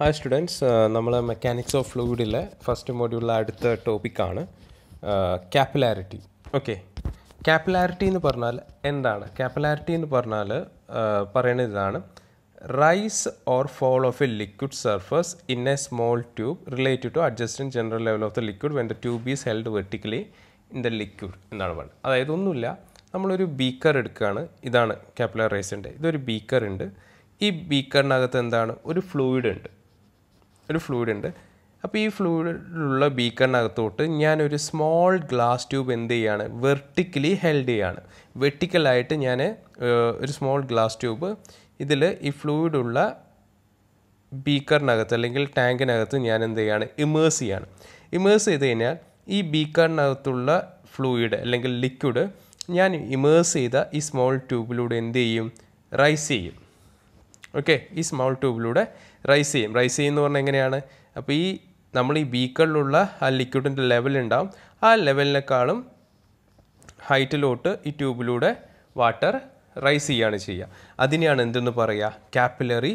Hi students നമ്മൾ mechanics of ഫ്ലൂയിഡിലെ first മോഡ്യൂളിലെ അടുത്ത ടോപ്പിക്കാണ് ക്യാപ്പിലാരിറ്റി ഓക്കെ ക്യാപ്പിലാരിറ്റി എന്ന് പറഞ്ഞാൽ എന്താണ് ക്യാപ്പിലാരിറ്റി എന്ന് പറഞ്ഞാൽ uh, പറയുന്നത് ഇതാണ് rise or fall of a liquid surface in a small tube related to adjusting general level of the liquid when the tube is held vertically in the liquid എന്നാണ് പറയുന്നത് അതായത് ഒന്നുമില്ല നമ്മളൊരു ബീക്കർ എടുക്കുകയാണ് ഇതാണ് ക്യാപ്പിലർ റൈസിൻ്റെ ഇതൊരു ബീക്കർ ഉണ്ട് ഈ ബീക്കറിനകത്ത് എന്താണ് ഒരു ഫ്ലൂയിഡ് ഉണ്ട് ഒരു ഫ്ലൂയിഡ് ഉണ്ട് അപ്പോൾ ഈ ഫ്ലൂയിഡിലുള്ള ബീക്കറിനകത്തോട്ട് ഞാനൊരു സ്മോൾ ഗ്ലാസ് ട്യൂബ് എന്ത് ചെയ്യാണ് വെർട്ടിക്കലി ഹെൽഡ് ചെയ്യാണ് വെർട്ടിക്കലായിട്ട് ഞാൻ ഒരു സ്മോൾ ഗ്ലാസ് ട്യൂബ് ഇതിൽ ഈ ഫ്ലൂയിഡുള്ള ബീക്കറിനകത്ത് അല്ലെങ്കിൽ ടാങ്കിനകത്ത് ഞാൻ എന്ത് ചെയ്യാണ് ഇമേഴ്സ് ചെയ്യാണ് ഇമേഴ്സ് ചെയ്ത് കഴിഞ്ഞാൽ ഈ ബീക്കറിനകത്തുള്ള ഫ്ലൂയിഡ് അല്ലെങ്കിൽ ലിക്വിഡ് ഞാൻ ഇമേഴ്സ് ചെയ്ത ഈ സ്മോൾ ട്യൂബിലൂടെ എന്ത് ചെയ്യും റൈസ് ചെയ്യും ഓക്കെ ഈ സ്മോൾ ട്യൂബിലൂടെ റൈസ് ചെയ്യും റൈസ് ചെയ്യുമെന്ന് പറഞ്ഞാൽ എങ്ങനെയാണ് അപ്പോൾ ഈ നമ്മൾ ഈ ബീക്കറിലുള്ള ആ ലിക്വിഡിൻ്റെ ലെവൽ ഉണ്ടാവും ആ ലെവലിനേക്കാളും ഹൈറ്റിലോട്ട് ഈ ട്യൂബിലൂടെ വാട്ടർ റൈസ് ചെയ്യുകയാണ് ചെയ്യുക അതിനെയാണ് എന്തെന്ന് പറയുക ക്യാപ്പിലറി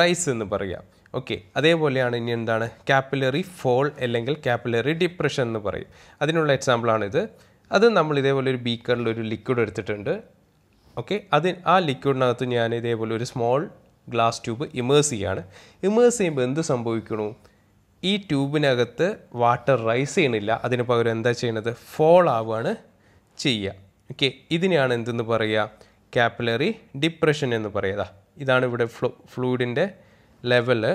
റൈസ് എന്ന് പറയുക ഓക്കെ അതേപോലെയാണ് ഇനി എന്താണ് ക്യാപ്പിലറി ഫോൾ അല്ലെങ്കിൽ ക്യാപ്പിലറി ഡിപ്രഷൻ എന്ന് പറയും അതിനുള്ള എക്സാമ്പിളാണിത് അത് നമ്മൾ ഇതേപോലെ ഒരു ബീക്കറിൽ ഒരു ലിക്വിഡ് എടുത്തിട്ടുണ്ട് ഓക്കെ അത് ആ ലിക്വിഡിനകത്ത് ഞാൻ ഇതേപോലെ ഒരു സ്മോൾ ഗ്ലാസ് ട്യൂബ് ഇമേഴ്സ് ചെയ്യുകയാണ് ഇമേഴ്സ് ചെയ്യുമ്പോൾ എന്ത് സംഭവിക്കണു ഈ ട്യൂബിനകത്ത് വാട്ടർ റൈസ് ചെയ്യണില്ല അതിന് പകരം എന്താ ചെയ്യണത് ഫോൾ ആവുകയാണ് ചെയ്യുക ഓക്കെ ഇതിനെയാണ് എന്തെന്ന് പറയുക ക്യാപ്പിലറി ഡിപ്രഷൻ എന്ന് പറയുക ഇതാണ് ഇവിടെ ഫ്ലൂ ഫ്ലൂയിഡിൻ്റെ ലെവല്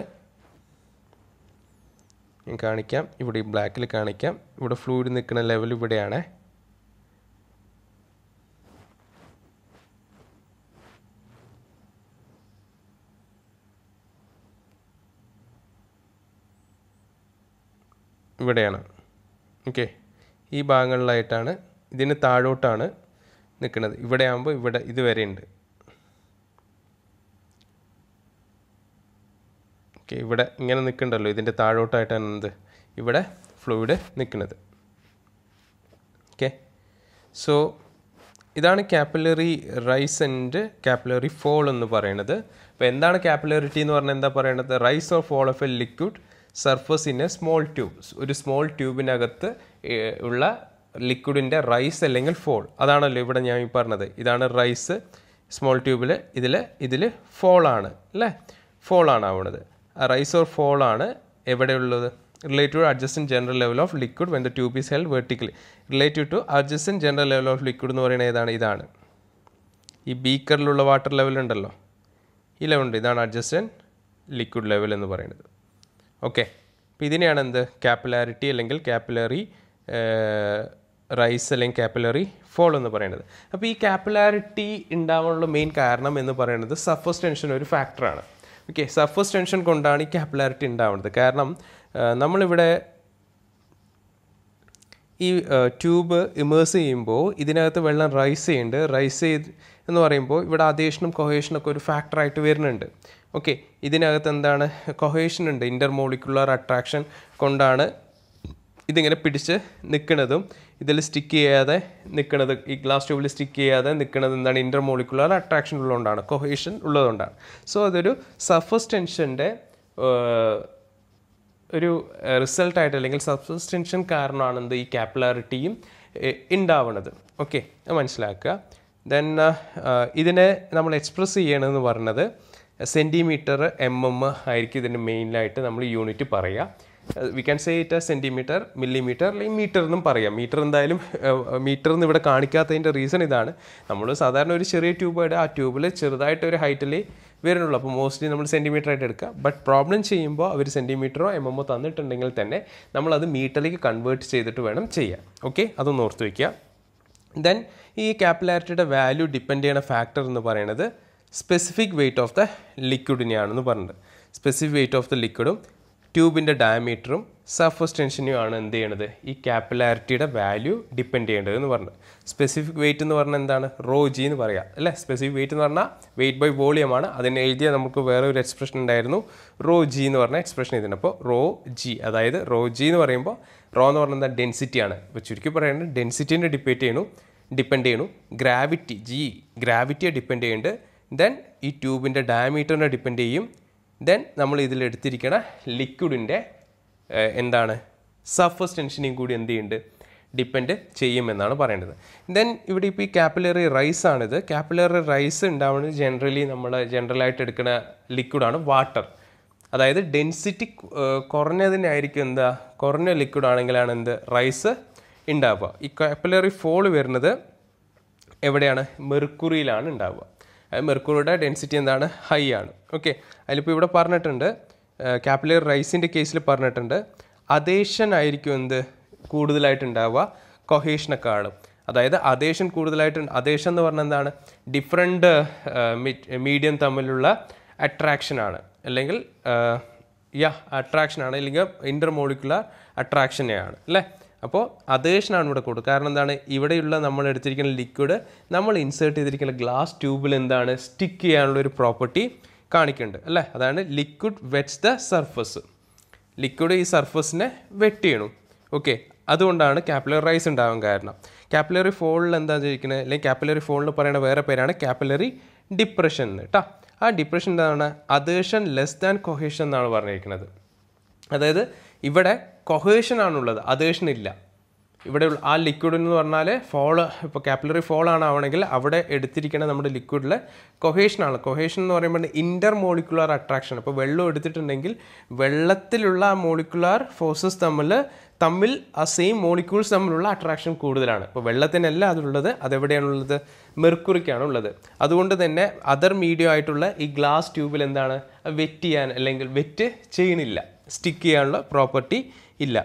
ഞാൻ കാണിക്കാം ഇവിടെ ബ്ലാക്കിൽ കാണിക്കാം ഇവിടെ ഫ്ലൂയിഡ് നിൽക്കുന്ന ലെവൽ ഇവിടെയാണ് ഇവിടെയാണ് ഓക്കെ ഈ ഭാഗങ്ങളിലായിട്ടാണ് ഇതിന് താഴോട്ടാണ് നിൽക്കുന്നത് ഇവിടെ ആകുമ്പോൾ ഇവിടെ ഇതുവരെ ഉണ്ട് ഓക്കെ ഇവിടെ ഇങ്ങനെ നിൽക്കണ്ടല്ലോ ഇതിൻ്റെ താഴോട്ടായിട്ടാണ് എന്ത് ഇവിടെ ഫ്ലൂയിഡ് നിൽക്കുന്നത് ഓക്കെ സോ ഇതാണ് capillary rise and capillary fall എന്ന് പറയുന്നത് അപ്പോൾ എന്താണ് ക്യാപ്പിലറിറ്റി എന്ന് പറഞ്ഞാൽ എന്താ പറയുന്നത് rise or fall of a liquid surface in a small tube ഒരു സ്മോൾ ട്യൂബിനകത്ത് ഉള്ള ലിക്വിഡിൻ്റെ റൈസ് അല്ലെങ്കിൽ ഫോൾ അതാണല്ലോ ഇവിടെ ഞാൻ ഈ പറഞ്ഞത് ഇതാണ് റൈസ് സ്മോൾ ട്യൂബിൽ ഇതിൽ ഇതിൽ ഫോളാണ് അല്ലേ ഫോളാണ് ആവുന്നത് റൈസ് ഓർ ഫോളാണ് എവിടെയുള്ളത് relative adjacent general level of liquid when the tube is held vertically relative to adjacent general level of liquid എന്ന് പറയുന്നത് ഏതാണ് ഇതാണ് ഈ ബീക്കറിലുള്ള വാട്ടർ ലെവൽ ഉണ്ടല്ലോ ഈ ലെവലുണ്ട് ഇതാണ് അഡ്ജസ്റ്റൻ ലിക്വിഡ് ലെവൽ എന്ന് പറയുന്നത് ഓക്കെ അപ്പോൾ ഇതിനെയാണ് എന്ത് ക്യാപ്പിലാരിറ്റി അല്ലെങ്കിൽ ക്യാപ്പിലറി റൈസ് അല്ലെങ്കിൽ ക്യാപ്പിലറി ഫോൾ എന്ന് പറയുന്നത് അപ്പോൾ ഈ ക്യാപ്പിലാരിറ്റി ഉണ്ടാവാനുള്ള മെയിൻ കാരണം എന്ന് പറയുന്നത് സഫസ് ടെൻഷൻ ഒരു ഫാക്ടറാണ് ഓക്കെ സഫസ് ടെൻഷൻ കൊണ്ടാണ് ഈ ക്യാപ്പിലാരിറ്റി ഉണ്ടാവുന്നത് കാരണം നമ്മളിവിടെ ഈ ട്യൂബ് ഇമേഴ്സ് ചെയ്യുമ്പോൾ ഇതിനകത്ത് വെള്ളം റൈസ് ചെയ്യുന്നുണ്ട് റൈസ് ചെയ്ത് എന്ന് പറയുമ്പോൾ ഇവിടെ അതേഷനും ഒക്കെ ഒരു ഫാക്ടറായിട്ട് വരുന്നുണ്ട് ഓക്കെ ഇതിനകത്ത് എന്താണ് കൊഹേഷൻ ഉണ്ട് ഇൻ്റർമോളിക്കുലർ അട്രാക്ഷൻ കൊണ്ടാണ് ഇതിങ്ങനെ പിടിച്ച് നിൽക്കുന്നതും ഇതിൽ സ്റ്റിക്ക് ചെയ്യാതെ നിൽക്കുന്നത് ഈ ഗ്ലാസ് ട്യൂബിൽ സ്റ്റിക്ക് ചെയ്യാതെ നിൽക്കുന്നത് എന്താണ് ഇൻ്റർമോളിക്കുലർ അട്രാക്ഷൻ ഉള്ളതുകൊണ്ടാണ് കൊഹേഷൻ ഉള്ളതുകൊണ്ടാണ് സോ അതൊരു സർഫസ് ടെൻഷൻ്റെ ഒരു റിസൾട്ടായിട്ട് അല്ലെങ്കിൽ സബ്സിസ്റ്റൻഷൻ കാരണമാണ് എന്ത് ഈ കാപ്പിലാരിറ്റിയും ഉണ്ടാവുന്നത് ഓക്കെ മനസ്സിലാക്കുക ദെൻ ഇതിനെ നമ്മൾ എക്സ്പ്രസ് ചെയ്യണമെന്ന് പറഞ്ഞത് സെൻറ്റിമീറ്റർ എം എം ആയിരിക്കും ഇതിൻ്റെ മെയിനായിട്ട് നമ്മൾ യൂണിറ്റ് പറയുക we can say it a centimetre millimetre അല്ലെങ്കിൽ മീറ്റർ എന്നും പറയാം മീറ്റർ എന്തായാലും മീറ്റർ uh, എന്ന് uh, ഇവിടെ കാണിക്കാത്തതിൻ്റെ റീസൺ ഇതാണ് നമ്മൾ സാധാരണ ഒരു ചെറിയ ട്യൂബ് ട്യൂബായിട്ട് ആ ട്യൂബിൽ ചെറുതായിട്ട് ഒരു ഹൈറ്റിൽ വരുന്നുള്ളൂ അപ്പോൾ മോസ്റ്റ്ലി നമ്മൾ സെൻറ്റിമീറ്റർ ആയിട്ട് എടുക്കുക ബട്ട് പ്രോബ്ലം ചെയ്യുമ്പോൾ അവർ സെൻറ്റിമീറ്ററോ എം എമ്മോ തന്നിട്ടുണ്ടെങ്കിൽ തന്നെ നമ്മളത് മീറ്ററിലേക്ക് കൺവേർട്ട് ചെയ്തിട്ട് വേണം ചെയ്യാൻ ഓക്കെ അതൊന്ന് ഓർത്ത് വയ്ക്കുക ദെൻ ഈ ക്യാപ്പിലാരിറ്റിയുടെ വാല്യൂ ഡിപ്പെൻഡ് ചെയ്യുന്ന ഫാക്ടർ എന്ന് പറയുന്നത് സ്പെസിഫിക് വെയിറ്റ് ഓഫ് ദ ലിക്വിഡിനെയാണെന്ന് പറഞ്ഞിട്ടുണ്ട് സ്പെസിഫിക് വെയിറ്റ് ഓഫ് ദ ലിക്വിഡും ട്യൂബിൻ്റെ ഡയമീറ്ററും സർഫസ് ടെൻഷനും ആണ് എന്ത് ചെയ്യണത് ഈ ക്യാപ്പിലാരിറ്റിയുടെ വാല്യൂ ഡിപ്പെൻഡ് ചെയ്യേണ്ടത് എന്ന് പറഞ്ഞത് സ്പെസിഫിക് വെയിറ്റ് എന്ന് പറഞ്ഞാൽ എന്താണ് റോ ജി എന്ന് പറയാം അല്ലേ സ്പെസിഫിക് വെയിറ്റ് എന്ന് പറഞ്ഞാൽ വെയിറ്റ് ബൈ വോളിയം ആണ് അതിന് എഴുതിയ നമുക്ക് വേറെ ഒരു എക്സ്പ്രഷൻ ഉണ്ടായിരുന്നു റോ ജി എന്ന് പറഞ്ഞ എക്സ്പ്രഷൻ ഇതിന് അപ്പോൾ റോ ജി അതായത് റോ ജി എന്ന് പറയുമ്പോൾ റോ എന്ന് പറഞ്ഞാൽ എന്താ ഡെൻസിറ്റി ആണ് അപ്പോൾ ചുരുക്കി പറയുന്നത് ഡെൻസിറ്റീനെ ഡിപ്പെൻഡ് ചെയ്യണു ഡിപ്പെൻഡ് ചെയ്യണു ഗ്രാവിറ്റി ജി ഗ്രാവിറ്റിയെ ഡിപ്പെൻഡ് ചെയ്യേണ്ടത് ദെൻ ഈ ട്യൂബിൻ്റെ ഡയമീറ്ററിനെ ഡിപ്പെൻഡ് ചെയ്യും ദെൻ നമ്മൾ ഇതിലെടുത്തിരിക്കണ ലിക്വിഡിൻ്റെ എന്താണ് സർഫസ് ടെൻഷനെയും കൂടി എന്ത് ചെയ്യുന്നുണ്ട് ഡിപ്പെൻഡ് ചെയ്യുമെന്നാണ് പറയേണ്ടത് ദെൻ ഇവിടെ ഇപ്പോൾ ഈ ക്യാപ്പിലറി റൈസ് ആണിത് ക്യാപ്പിലറി റൈസ് ഉണ്ടാവുന്നത് ജനറലി നമ്മൾ ജനറലായിട്ട് എടുക്കുന്ന ലിക്വിഡാണ് വാട്ടർ അതായത് ഡെൻസിറ്റി കുറഞ്ഞതിനായിരിക്കും എന്താ കുറഞ്ഞ ലിക്വിഡ് ആണെങ്കിലാണ് എന്ത് റൈസ് ഉണ്ടാവുക ഈ ക്യാപ്പിലറി ഫോൾ വരുന്നത് എവിടെയാണ് മെർക്കുറിയിലാണ് ഉണ്ടാവുക മെർക്കുറിയുടെ ഡെൻസിറ്റി എന്താണ് ഹൈ ആണ് ഓക്കെ അതിലിപ്പോൾ ഇവിടെ പറഞ്ഞിട്ടുണ്ട് ക്യാപ്പിലറി റൈസിൻ്റെ കേസിൽ പറഞ്ഞിട്ടുണ്ട് അതേഷൻ ആയിരിക്കും എന്ത് കൂടുതലായിട്ടുണ്ടാവുക കൊഹേഷനൊക്കെ ആണ് അതായത് അതേഷൻ കൂടുതലായിട്ട് അതേഷൻ എന്ന് പറഞ്ഞാൽ എന്താണ് ഡിഫറെൻ്റ് മീഡിയം തമ്മിലുള്ള ആണ് അല്ലെങ്കിൽ യാ ആണ് അല്ലെങ്കിൽ ഇൻ്റർമോളിക്കുലർ അട്രാക്ഷനെയാണ് അല്ലേ അപ്പോൾ അതേഷനാണ് ഇവിടെ കൊടുക്കുക കാരണം എന്താണ് ഇവിടെയുള്ള നമ്മൾ എടുത്തിരിക്കുന്ന ലിക്വിഡ് നമ്മൾ ഇൻസേർട്ട് ചെയ്തിരിക്കുന്ന ഗ്ലാസ് ട്യൂബിൽ എന്താണ് സ്റ്റിക്ക് ചെയ്യാനുള്ള ഒരു പ്രോപ്പർട്ടി കാണിക്കുന്നുണ്ട് അല്ലേ അതാണ് liquid wets the surface liquid ഈ സർഫസിനെ വെറ്റ് ചെയ്യണം ഓക്കെ അതുകൊണ്ടാണ് കാപ്പിലറി റൈസ് ഉണ്ടാവാൻ കാരണം കാപ്പിലറി ഫോളിൽ എന്താണ് ചോദിക്കുന്നത് അല്ലെങ്കിൽ കാപ്പിലറി ഫോളിൽ പറയുന്ന വേറെ പേരാണ് കാപ്പിലറി ഡിപ്രഷൻ കേട്ടോ ആ ഡിപ്രഷൻ എന്താണ് അതേഷൻ ലെസ് ദാൻ കൊഹേഷൻ എന്നാണ് പറഞ്ഞിരിക്കുന്നത് അതായത് ഇവിടെ കൊഹേഷൻ ആണുള്ളത് അതേഷൻ ഇല്ല ഇവിടെ ആ ലിക്വിഡ് എന്ന് പറഞ്ഞാൽ ഫോൾ ഇപ്പോൾ കാപ്പിലറി ഫോൾ ആണ് അവിടെ എടുത്തിരിക്കുന്ന നമ്മുടെ ലിക്വിഡിൽ കൊഹേഷനാണ് കൊഹേഷൻ എന്ന് പറയുമ്പോൾ ഇൻ്റർ മോളിക്കുലർ അട്രാക്ഷൻ അപ്പോൾ വെള്ളം എടുത്തിട്ടുണ്ടെങ്കിൽ വെള്ളത്തിലുള്ള ആ മോളിക്കുലാർ ഫോഴ്സസ് തമ്മിൽ തമ്മിൽ ആ സെയിം മോളിക്യൂൾസ് തമ്മിലുള്ള അട്രാക്ഷൻ കൂടുതലാണ് ഇപ്പോൾ വെള്ളത്തിനല്ല അതുള്ളത് അതെവിടെയാണുള്ളത് മെർക്കുറിക്കാണ് ഉള്ളത് അതുകൊണ്ട് തന്നെ അതർ മീഡിയം ആയിട്ടുള്ള ഈ ഗ്ലാസ് ട്യൂബിൽ എന്താണ് വെറ്റ് ചെയ്യാൻ അല്ലെങ്കിൽ വെറ്റ് ചെയ്യണില്ല സ്റ്റിക്ക് ചെയ്യാനുള്ള പ്രോപ്പർട്ടി ഇല്ല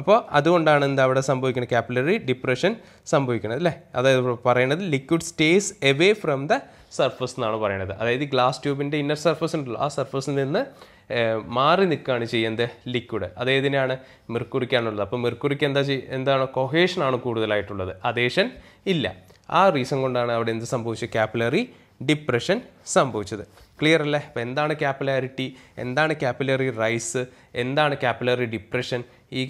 അപ്പോൾ അതുകൊണ്ടാണ് എന്താ അവിടെ സംഭവിക്കുന്നത് കാപ്പിലറി ഡിപ്രഷൻ സംഭവിക്കുന്നത് അല്ലേ അതായത് പറയുന്നത് liquid stays away from the surface എന്നാണ് പറയുന്നത് അതായത് ഗ്ലാസ് ട്യൂബിൻ്റെ ഇന്നർ സർഫസ് ഉണ്ടല്ലോ ആ സർഫസിൽ നിന്ന് മാറി നിൽക്കുകയാണ് ചെയ്യുന്നത് ലിക്വിഡ് അതേതിനാണ് മെർക്കുറിക്കാണുള്ളത് അപ്പോൾ മെർക്കുറിക്ക് എന്താ ചെയ് എന്താണ് കൊഹേഷനാണ് കൂടുതലായിട്ടുള്ളത് അതേഷൻ ഇല്ല ആ റീസൺ കൊണ്ടാണ് അവിടെ എന്ത് സംഭവിച്ചത് ക്യാപിലറി ഡിപ്രഷൻ സംഭവിച്ചത് ക്ലിയർ അല്ലേ അപ്പോൾ എന്താണ് ക്യാപ്പിലാരിറ്റി എന്താണ് ക്യാപ്പിലറി റൈസ് എന്താണ് ക്യാപ്പിലറി ഡിപ്രഷൻ ഈ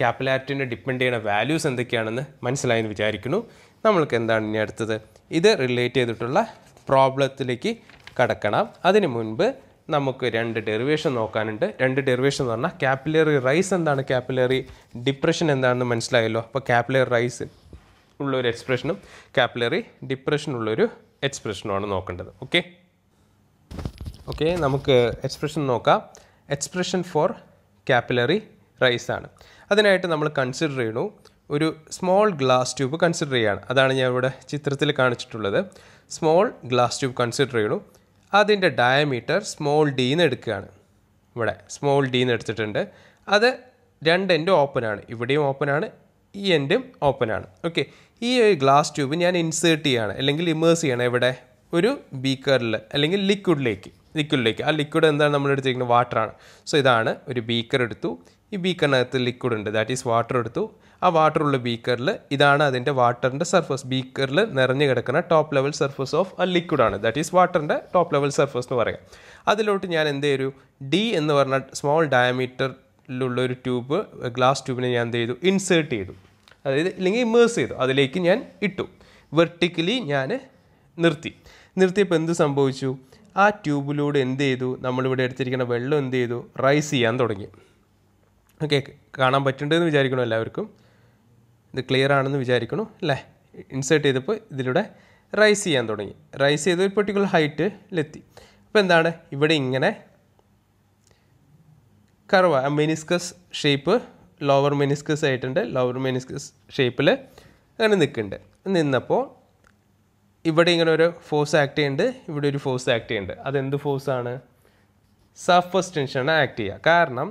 ക്യാപ്പിലാരിറ്റിനെ ഡിപ്പെൻഡ് ചെയ്യുന്ന വാല്യൂസ് എന്തൊക്കെയാണെന്ന് മനസ്സിലായെന്ന് വിചാരിക്കുന്നു നമ്മൾക്ക് എന്താണ് ഇനി അടുത്തത് ഇത് റിലേറ്റ് ചെയ്തിട്ടുള്ള പ്രോബ്ലത്തിലേക്ക് കടക്കണം അതിന് മുൻപ് നമുക്ക് രണ്ട് ഡെറിവേഷൻ നോക്കാനുണ്ട് രണ്ട് ഡെറിവേഷൻ എന്ന് പറഞ്ഞാൽ ക്യാപ്പിലറി റൈസ് എന്താണ് ക്യാപ്പിലറി ഡിപ്രഷൻ എന്താണെന്ന് മനസ്സിലായല്ലോ അപ്പോൾ ക്യാപ്പിലറി റൈസ് ഉള്ളൊരു എക്സ്പ്രഷനും ക്യാപ്പിലറി ഡിപ്രഷനുള്ളൊരു എക്സ്പ്രഷനുമാണ് നോക്കേണ്ടത് ഓക്കെ ഓക്കെ നമുക്ക് എക്സ്പ്രഷൻ നോക്കാം എക്സ്പ്രഷൻ ഫോർ ക്യാപ്പിലറി റൈസ് ആണ് അതിനായിട്ട് നമ്മൾ കൺസിഡർ ചെയ്യണു ഒരു സ്മോൾ ഗ്ലാസ് ട്യൂബ് കൺസിഡർ ചെയ്യുകയാണ് അതാണ് ഞാൻ ഇവിടെ ചിത്രത്തിൽ കാണിച്ചിട്ടുള്ളത് സ്മോൾ ഗ്ലാസ് ട്യൂബ് കൺസിഡർ ചെയ്യണു അതിൻ്റെ ഡയമീറ്റർ സ്മോൾ ഡീന്ന് എടുക്കുകയാണ് ഇവിടെ സ്മോൾ ഡീന്ന് എടുത്തിട്ടുണ്ട് അത് രണ്ട് എൻഡും ഓപ്പൺ ആണ് ഇവിടെയും ഓപ്പൺ ആണ് ഈ എൻഡും ഓപ്പൺ ആണ് ഓക്കെ ഈ ഒരു ഗ്ലാസ് ട്യൂബ് ഞാൻ ഇൻസേർട്ട് ചെയ്യുകയാണ് അല്ലെങ്കിൽ ഇമേഴ്സ് ചെയ്യണം എവിടെ ഒരു ബീക്കറിൽ അല്ലെങ്കിൽ ലിക്വിഡിലേക്ക് ലിക്വിഡിലേക്ക് ആ ലിക്വിഡ് എന്താണ് നമ്മൾ എടുത്തിരിക്കുന്നത് വാട്ടറാണ് സോ ഇതാണ് ഒരു ബീക്കർ എടുത്തു ഈ ബീക്കറിനകത്ത് ലിക്വിഡ് ഉണ്ട് ദാറ്റ് ഈസ് വാട്ടർ എടുത്തു ആ വാട്ടറുള്ള ബീക്കറിൽ ഇതാണ് അതിൻ്റെ വാട്ടറിൻ്റെ സർഫസ് ബീക്കറിൽ നിറഞ്ഞു കിടക്കുന്ന top level surface of a ലിക്വിഡാണ് ദാറ്റ് ഈസ് വാട്ടറിൻ്റെ ടോപ്പ് ലെവൽ സർഫസ് എന്ന് പറയാം അതിലോട്ട് ഞാൻ എന്ത് ഒരു ഡി എന്ന് പറഞ്ഞ സ്മോൾ ഡയമീറ്ററിലുള്ള ഒരു ട്യൂബ് ഗ്ലാസ് ട്യൂബിനെ ഞാൻ എന്ത് ചെയ്തു ഇൻസേർട്ട് ചെയ്തു അതായത് ഇല്ലെങ്കിൽ ഇമേഴ്സ് ചെയ്തു അതിലേക്ക് ഞാൻ ഇട്ടു വെർട്ടിക്കലി ഞാൻ നിർത്തി നിർത്തിയപ്പോൾ എന്ത് സംഭവിച്ചു ആ ട്യൂബിലൂടെ എന്ത് ചെയ്തു നമ്മളിവിടെ എടുത്തിരിക്കുന്ന വെള്ളം എന്ത് ചെയ്തു റൈസ് ചെയ്യാൻ തുടങ്ങി ഓക്കെ കാണാൻ പറ്റുന്നുണ്ടെന്ന് വിചാരിക്കണം എല്ലാവർക്കും ഇത് ക്ലിയർ ആണെന്ന് വിചാരിക്കണം അല്ലേ ഇൻസേർട്ട് ചെയ്തപ്പോൾ ഇതിലൂടെ റൈസ് ചെയ്യാൻ തുടങ്ങി റൈസ് ചെയ്ത് ഒരു പെർട്ടിക്കുലർ ഹൈറ്റിലെത്തി അപ്പോൾ എന്താണ് ഇവിടെ ഇങ്ങനെ curve meniscus shape lower meniscus ആയിട്ടുണ്ട് ലോവർ മെനിസ്കസ് ഷേപ്പിൽ അങ്ങനെ നിൽക്കുന്നുണ്ട് നിന്നപ്പോൾ ഇവിടെ ഇങ്ങനെ ഒരു ഫോഴ്സ് ആക്ട് ചെയ്യുന്നുണ്ട് ഇവിടെ ഒരു ഫോഴ്സ് ആക്ട് ചെയ്യുന്നുണ്ട് അതെന്ത് ഫോഴ്സാണ് സർഫസ് ടെൻഷനാണ് ആക്ട് ചെയ്യുക കാരണം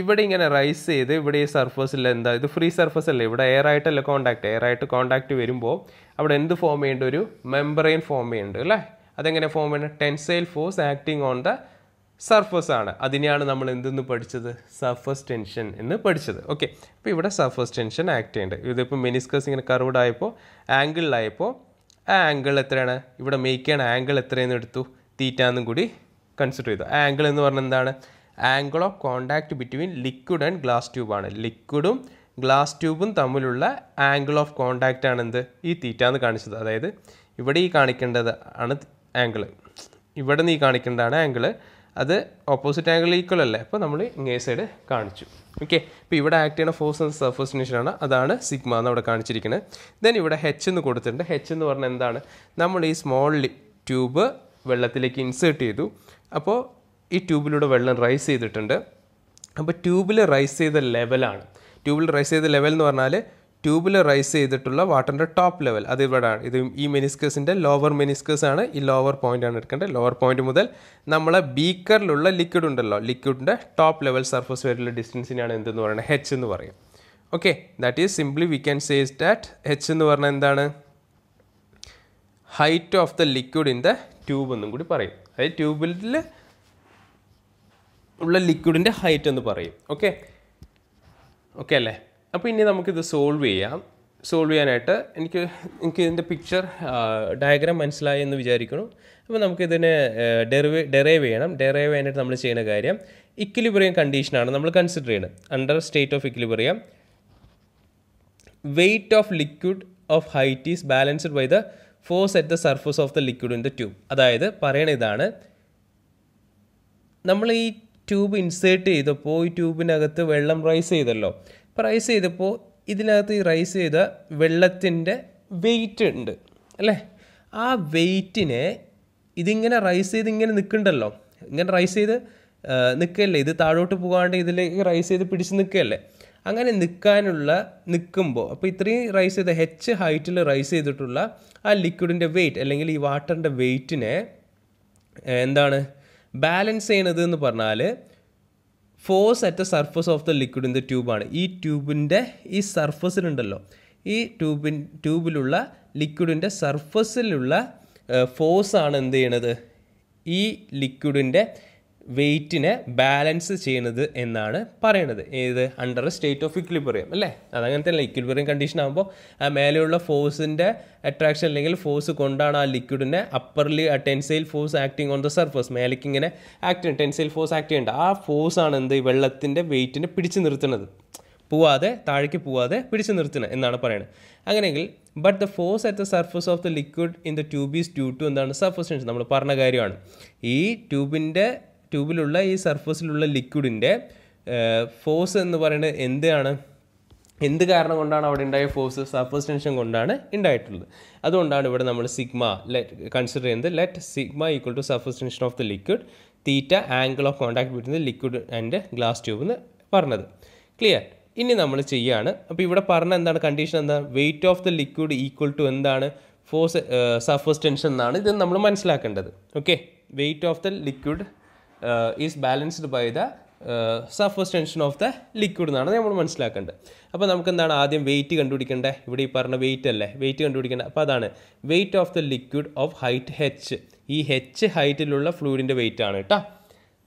ഇവിടെ ഇങ്ങനെ റൈസ് ചെയ്ത് ഇവിടെ ഈ സർഫസിൽ എന്താ ഇത് ഫ്രീ സർഫസ് അല്ലേ ഇവിടെ എയർ ആയിട്ടല്ല കോണ്ടാക്ട് എയർ ആയിട്ട് കോണ്ടാക്ട് വരുമ്പോൾ അവിടെ എന്ത് ഫോം ചെയ്യേണ്ട ഒരു മെമ്പറൈൻ ഫോം ചെയ്യുന്നുണ്ട് അല്ലേ അതെങ്ങനെ ഫോം ചെയ്യേണ്ട tensile force acting on the surface ആണ് അതിനെയാണ് നമ്മൾ എന്തെന്ന് പഠിച്ചത് സർഫസ് ടെൻഷൻ എന്ന് പഠിച്ചത് ഓക്കെ അപ്പോൾ ഇവിടെ സർഫസ് ടെൻഷൻ ആക്ട് ചെയ്യേണ്ടത് ഇതിപ്പോൾ മെനിസ്കസ് ഇങ്ങനെ കർവ്ഡ് ആയപ്പോൾ ആംഗിളിലായപ്പോൾ ആ ആംഗിൾ എത്രയാണ് ഇവിടെ മേക്ക് ചെയ്യണ ആംഗിൾ എത്രയെന്ന് എടുത്തു തീറ്റാന്നും കൂടി കൺസിഡർ ചെയ്തു ആംഗിൾ എന്ന് പറഞ്ഞാൽ എന്താണ് angle of contact between liquid and glass ട്യൂബാണ് ലിക്വിഡും ഗ്ലാസ് ട്യൂബും തമ്മിലുള്ള ആംഗിൾ ഓഫ് കോണ്ടാക്റ്റ് ആണ് എന്ത് ഈ തീറ്റാന്ന് കാണിച്ചത് അതായത് ഇവിടെ ഈ കാണിക്കേണ്ടത് ആണ് ആംഗിൾ ഇവിടെ നിന്ന് ഈ കാണിക്കേണ്ടതാണ് ആംഗിള് അത് ഓപ്പോസിറ്റ് ആംഗിൾ ഈക്വൽ അല്ലേ അപ്പോൾ നമ്മൾ ഇങ്ങേ സൈഡ് കാണിച്ചു ഓക്കെ ഇപ്പോൾ ഇവിടെ ആക്ട് ചെയ്യുന്ന ഫോഴ്സ് എന്ന സർഫസ് ആണ് അതാണ് സിഗ്മ എന്ന് അവിടെ കാണിച്ചിരിക്കുന്നത് ദെൻ ഇവിടെ ഹെച്ച് എന്ന് കൊടുത്തിട്ടുണ്ട് ഹെച്ച് എന്ന് പറഞ്ഞാൽ എന്താണ് നമ്മൾ ഈ സ്മോൾ ട്യൂബ് വെള്ളത്തിലേക്ക് ഇൻസേർട്ട് ചെയ്തു അപ്പോൾ ഈ ട്യൂബിലൂടെ വെള്ളം റൈസ് ചെയ്തിട്ടുണ്ട് അപ്പോൾ ട്യൂബിൽ റൈസ് ചെയ്ത ലെവലാണ് ട്യൂബിൽ റൈസ് ചെയ്ത ലെവൽ എന്ന് പറഞ്ഞാൽ ട്യൂബിൽ റൈസ് ചെയ്തിട്ടുള്ള വാട്ടറിൻ്റെ ടോപ്പ് ലെവൽ അത് ഇവിടെയാണ് ഇത് ഈ മെനിസ്കേഴ്സിൻ്റെ ലോവർ മെനിസ്കസ് ആണ് ഈ ലോവർ പോയിൻ്റ് ആണ് എടുക്കേണ്ടത് ലോവർ പോയിൻ്റ് മുതൽ നമ്മളെ ബീക്കറിലുള്ള ലിക്വിഡ് ഉണ്ടല്ലോ ലിക്വിഡിൻ്റെ ടോപ്പ് ലെവൽ സർഫസ് വരെയുള്ള ഡിസ്റ്റൻസിനാണ് എന്തെന്ന് പറയുന്നത് ഹെച്ച് എന്ന് പറയും okay that is simply we can says that H എന്ന് പറഞ്ഞാൽ എന്താണ് height of the liquid in the tube എന്നും കൂടി പറയും അതായത് ട്യൂബിൽ ഉള്ള ലിക്വിഡിൻ്റെ ഹൈറ്റ് എന്ന് പറയും ഓക്കെ ഓക്കെ അല്ലേ അപ്പോൾ ഇനി നമുക്കിത് സോൾവ് ചെയ്യാം സോൾവ് ചെയ്യാനായിട്ട് എനിക്ക് എനിക്ക് ഇതിൻ്റെ പിക്ചർ ഡയഗ്രാം മനസ്സിലായി എന്ന് വിചാരിക്കുന്നു അപ്പോൾ നമുക്കിതിനെ ഡെറിവ് ഡെറൈവ് ചെയ്യണം ഡെറൈവ് ചെയ്യാനായിട്ട് നമ്മൾ ചെയ്യുന്ന കാര്യം ഇക്വിലിബ്രിയം കണ്ടീഷനാണ് നമ്മൾ കൺസിഡർ ചെയ്യുന്നത് under state of equilibrium weight of liquid of height is balanced by the force at the surface of the liquid in the tube അതായത് പറയണ ഇതാണ് നമ്മൾ ഈ ട്യൂബ് ഇൻസേർട്ട് ചെയ്തപ്പോൾ ഈ ട്യൂബിനകത്ത് വെള്ളം റൈസ് ചെയ്തല്ലോ റൈസ് ചെയ്തപ്പോൾ ഇതിനകത്ത് ഈ റൈസ് ചെയ്ത വെള്ളത്തിൻ്റെ വെയിറ്റ് ഉണ്ട് അല്ലേ ആ വെയിറ്റിനെ ഇതിങ്ങനെ റൈസ് ചെയ്ത് ഇങ്ങനെ നിൽക്കണ്ടല്ലോ ഇങ്ങനെ റൈസ് ചെയ്ത് നിൽക്കല്ലേ ഇത് താഴോട്ട് പോകാണ്ട് ഇതിലേക്ക് റൈസ് ചെയ്ത് പിടിച്ച് നിൽക്കല്ലേ അങ്ങനെ നിൽക്കാനുള്ള നിൽക്കുമ്പോൾ അപ്പോൾ ഇത്രയും റൈസ് ചെയ്ത ഹെച്ച് ഹൈറ്റിൽ റൈസ് ചെയ്തിട്ടുള്ള ആ ലിക്വിഡിൻ്റെ വെയിറ്റ് അല്ലെങ്കിൽ ഈ വാട്ടറിൻ്റെ വെയിറ്റിനെ എന്താണ് ബാലൻസ് ചെയ്യണത് എന്ന് പറഞ്ഞാൽ force at the surface of the liquid in the ട്യൂബാണ് ഈ ട്യൂബിൻ്റെ ഈ സർഫസിലുണ്ടല്ലോ ഈ ട്യൂബിൻ ട്യൂബിലുള്ള ലിക്വിഡിൻ്റെ സർഫസിലുള്ള ഫോഴ്സാണ് എന്ത് ചെയ്യണത് ഈ ലിക്വിഡിൻ്റെ വെയ്റ്റിനെ ബാലൻസ് ചെയ്യുന്നത് എന്നാണ് പറയുന്നത് ഏത് അണ്ടർ സ്റ്റേറ്റ് ഓഫ് ഇക്വിലിബറിയം അല്ലേ അതങ്ങനെ തന്നെ ഇക്വിലിബറിയം കണ്ടീഷൻ ആകുമ്പോൾ ആ മേലെയുള്ള ഫോഴ്സിൻ്റെ അട്രാക്ഷൻ അല്ലെങ്കിൽ ഫോഴ്സ് കൊണ്ടാണ് ആ ലിക്വിഡിനെ upperly tensile force acting on the surface മേലേക്ക് ഇങ്ങനെ ആക്ട് ചെയ്യുന്നത് ടെൻസൈൽ ഫോഴ്സ് ആക്ട് ചെയ്യേണ്ട ആ ഫോഴ്സാണ് എന്ത് ഈ വെള്ളത്തിൻ്റെ വെയ്റ്റിനെ പിടിച്ചു നിർത്തുന്നത് പോവാതെ താഴേക്ക് പോവാതെ പിടിച്ചു നിർത്തുന്നത് എന്നാണ് പറയുന്നത് അങ്ങനെയെങ്കിൽ but the force at the surface of the liquid in the tube is due to എന്താണ് സർഫസ് ടെൻഷൻ നമ്മൾ പറഞ്ഞ കാര്യമാണ് ഈ ട്യൂബിൻ്റെ ട്യൂബിലുള്ള ഈ സർഫസിലുള്ള ലിക്വിഡിൻ്റെ ഫോഴ്സ് എന്ന് പറയുന്നത് എന്താണ് എന്ത് കാരണം കൊണ്ടാണ് അവിടെ ഉണ്ടായ ഫോഴ്സ് സർഫസ് ടെൻഷൻ കൊണ്ടാണ് ഉണ്ടായിട്ടുള്ളത് അതുകൊണ്ടാണ് ഇവിടെ നമ്മൾ സിഗ്മ ലെറ്റ് കൺസിഡർ ചെയ്യുന്നത് let sigma equal to surface tension of the liquid theta angle of contact between the liquid and glass tube എന്ന് പറഞ്ഞത് ക്ലിയർ ഇനി നമ്മൾ ചെയ്യുകയാണ് അപ്പോൾ ഇവിടെ പറഞ്ഞ എന്താണ് കണ്ടീഷൻ എന്താ weight of the liquid equal to എന്താണ് ഫോഴ്സ് സർഫസ് ടെൻഷൻ എന്നാണ് ഇത് നമ്മൾ മനസ്സിലാക്കേണ്ടത് okay weight of the liquid is balanced by the surface tension of the liquid എന്നാണ് നമ്മൾ മനസ്സിലാക്കേണ്ടത് അപ്പോൾ നമുക്ക് എന്താണ് ആദ്യം വെയിറ്റ് കണ്ടുപിടിക്കേണ്ടത് ഇവിടെ ഈ പറഞ്ഞ വെയിറ്റ് അല്ലേ വെയിറ്റ് കണ്ടുപിടിക്കേണ്ടത് അപ്പോൾ അതാണ് weight of the liquid of height H ഈ ഹെച്ച് ഹൈറ്റിലുള്ള ഫ്ലൂയിഡിൻ്റെ വെയിറ്റ് ആണ് കേട്ടോ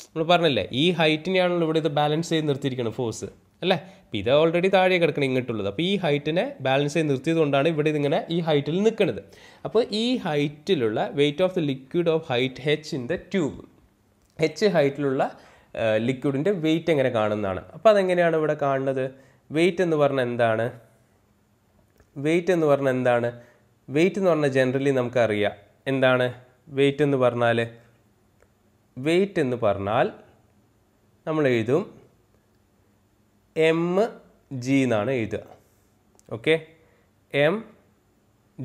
നമ്മൾ പറഞ്ഞില്ലേ ഈ ഹൈറ്റിനെയാണല്ലോ ഇവിടെ ഇത് ബാലൻസ് ചെയ്ത് നിർത്തിയിരിക്കുന്നത് ഫോഴ്സ് അല്ലേ അപ്പോൾ ഇത് ഓൾറെഡി താഴെ കിടക്കണം ഇങ്ങോട്ടുള്ളത് അപ്പോൾ ഈ ഹൈറ്റിനെ ബാലൻസ് ചെയ്ത് നിർത്തിയതുകൊണ്ടാണ് ഇവിടെ ഇതിങ്ങനെ ഈ ഹൈറ്റിൽ നിൽക്കുന്നത് അപ്പോൾ ഈ ഹൈറ്റിലുള്ള weight of the liquid of height H in the tube H ഹൈറ്റിലുള്ള ലിക്വിഡിൻ്റെ വെയിറ്റ് എങ്ങനെ കാണുന്നതാണ് അപ്പോൾ അതെങ്ങനെയാണ് ഇവിടെ കാണുന്നത് വെയിറ്റ് എന്ന് പറഞ്ഞാൽ എന്താണ് വെയിറ്റ് എന്ന് പറഞ്ഞാൽ എന്താണ് വെയിറ്റ് എന്ന് പറഞ്ഞാൽ ജനറലി നമുക്കറിയാം എന്താണ് വെയിറ്റ് എന്ന് പറഞ്ഞാൽ വെയിറ്റ് എന്ന് പറഞ്ഞാൽ നമ്മൾ എഴുതും എം ജി എന്നാണ് എഴുതുക ഓക്കെ എം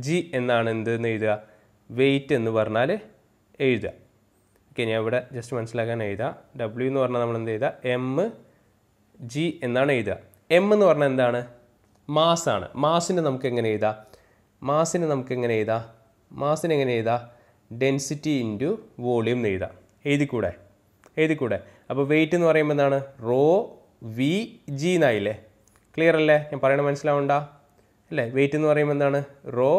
ജി എന്നാണ് എന്ത് എന്ന് എഴുതുക വെയിറ്റ് എന്ന് പറഞ്ഞാൽ എഴുതുക ഓക്കെ ഞാൻ ഇവിടെ ജസ്റ്റ് മനസ്സിലാക്കാൻ എഴുതാം ഡബ്ല്യു എന്ന് പറഞ്ഞാൽ നമ്മൾ എന്ത് ചെയ്താൽ എം ജി എന്നാണ് എഴുതുക എം എന്ന് പറഞ്ഞാൽ എന്താണ് മാസാണ് മാസിനെ നമുക്ക് എങ്ങനെ എഴുതാം മാസിന് നമുക്ക് എങ്ങനെ എഴുതാം മാസിന് എങ്ങനെ എഴുതാം ഡെൻസിറ്റി ഇൻറ്റു വോളിയം എന്ന് എഴുതാം എഴുതിക്കൂടെ എഴുതിക്കൂടെ അപ്പോൾ വെയിറ്റ് എന്ന് പറയുമ്പോൾ എന്താണ് റോ വി ജി എന്നായില്ലേ ക്ലിയർ അല്ലേ ഞാൻ പറയണ മനസ്സിലാവണ്ട അല്ലേ വെയിറ്റ് എന്ന് പറയുമ്പോൾ എന്താണ് റോ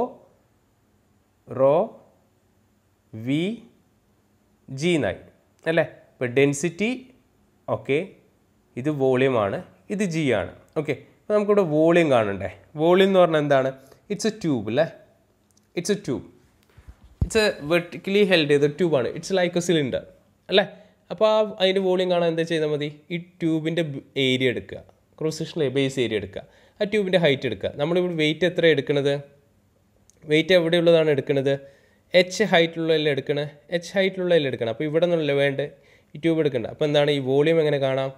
റോ വി ജി എന്നായി അല്ലേ ഇപ്പോൾ ഡെൻസിറ്റി ഓക്കെ ഇത് വോളിയമാണ് ഇത് ജി ആണ് ഓക്കെ അപ്പോൾ നമുക്കിവിടെ വോളിയം കാണണ്ടേ വോളിയം എന്ന് പറഞ്ഞാൽ എന്താണ് ഇറ്റ്സ് എ ട്യൂബ് അല്ലേ it's a tube it's a vertically held ചെയ്ത ട്യൂബാണ് ഇറ്റ്സ് ലൈക്ക് എ സിലിണ്ടർ അല്ലേ അപ്പോൾ ആ അതിൻ്റെ വോളിയം കാണാൻ എന്താ ചെയ്താൽ മതി ഈ ട്യൂബിൻ്റെ ഏരിയ എടുക്കുക ക്രോസ് സെക്ഷനിലെ ബേസ് ഏരിയ എടുക്കുക ആ ട്യൂബിൻ്റെ ഹൈറ്റ് എടുക്കുക നമ്മളിവിടെ വെയിറ്റ് എത്ര എടുക്കുന്നത് വെയിറ്റ് എവിടെയുള്ളതാണ് എടുക്കുന്നത് എച്ച് ഹൈറ്റിലുള്ളതിൽ എടുക്കണേ എച്ച് ഹൈറ്റിലുള്ളതിൽ എടുക്കണം അപ്പോൾ ഇവിടെ നിന്നുള്ള വേണ്ട ഈ ട്യൂബ് എടുക്കേണ്ട അപ്പോൾ എന്താണ് ഈ വോളിയം എങ്ങനെ കാണാം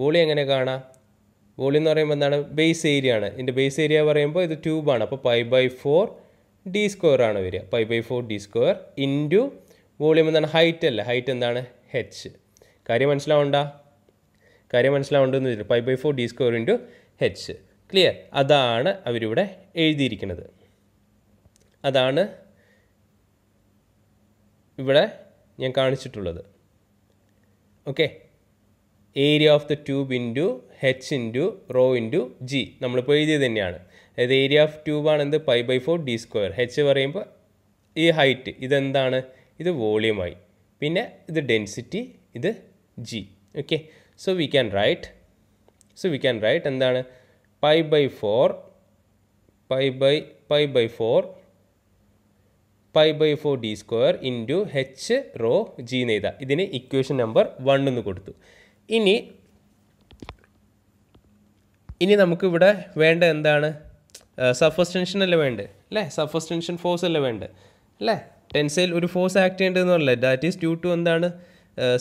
വോളിയം എങ്ങനെ കാണാം വോളിയം എന്ന് പറയുമ്പോൾ എന്താണ് ബേസ് ഏരിയ ആണ് ഇതിൻ്റെ ബേസ് ഏരിയ പറയുമ്പോൾ ഇത് ട്യൂബാണ് അപ്പോൾ pi by four D square ആണ് വരിക pi by four D square into volume എന്താണ് ഹൈറ്റ് അല്ല ഹൈറ്റ് എന്താണ് ഹെച്ച് കാര്യം മനസ്സിലാവണ്ട കാര്യം മനസ്സിലാവുണ്ടെന്ന് വെച്ചിട്ട് pi by four D square into H clear അതാണ് അവരിവിടെ എഴുതിയിരിക്കുന്നത് അതാണ് ഇവിടെ ഞാൻ കാണിച്ചിട്ടുള്ളത് okay area of the tube into H into rho into g നമ്മളിപ്പോൾ എഴുതിയത് തന്നെയാണ് അതായത് ഏരിയ ഓഫ് ട്യൂബാണ് എന്ത് pi by four D square H പറയുമ്പോൾ ഈ ഹൈറ്റ് ഇതെന്താണ് ഇത് വോളിയമായി പിന്നെ ഇത് ഡെൻസിറ്റി ഇത് g okay so we can write so we can write എന്താണ് pi by four pi by pi by four pi by four D square into H rho g നെയ്ത ഇതിന് ഇക്വേഷൻ നമ്പർ വൺ എന്ന് കൊടുത്തു ഇനി ഇനി നമുക്കിവിടെ വേണ്ട എന്താണ് സഫസ് ടെൻഷൻ അല്ലേ വേണ്ടത് അല്ലേ സഫസ് ടെൻഷൻ ഫോഴ്സ് അല്ലേ വേണ്ടത് അല്ലേ ടെൻസൈൽ ഒരു ഫോഴ്സ് ആക്ട് ചെയ്യേണ്ടതെന്ന് പറഞ്ഞില്ലേ ദാറ്റ് ഈസ് ഡ്യൂ ടു എന്താണ്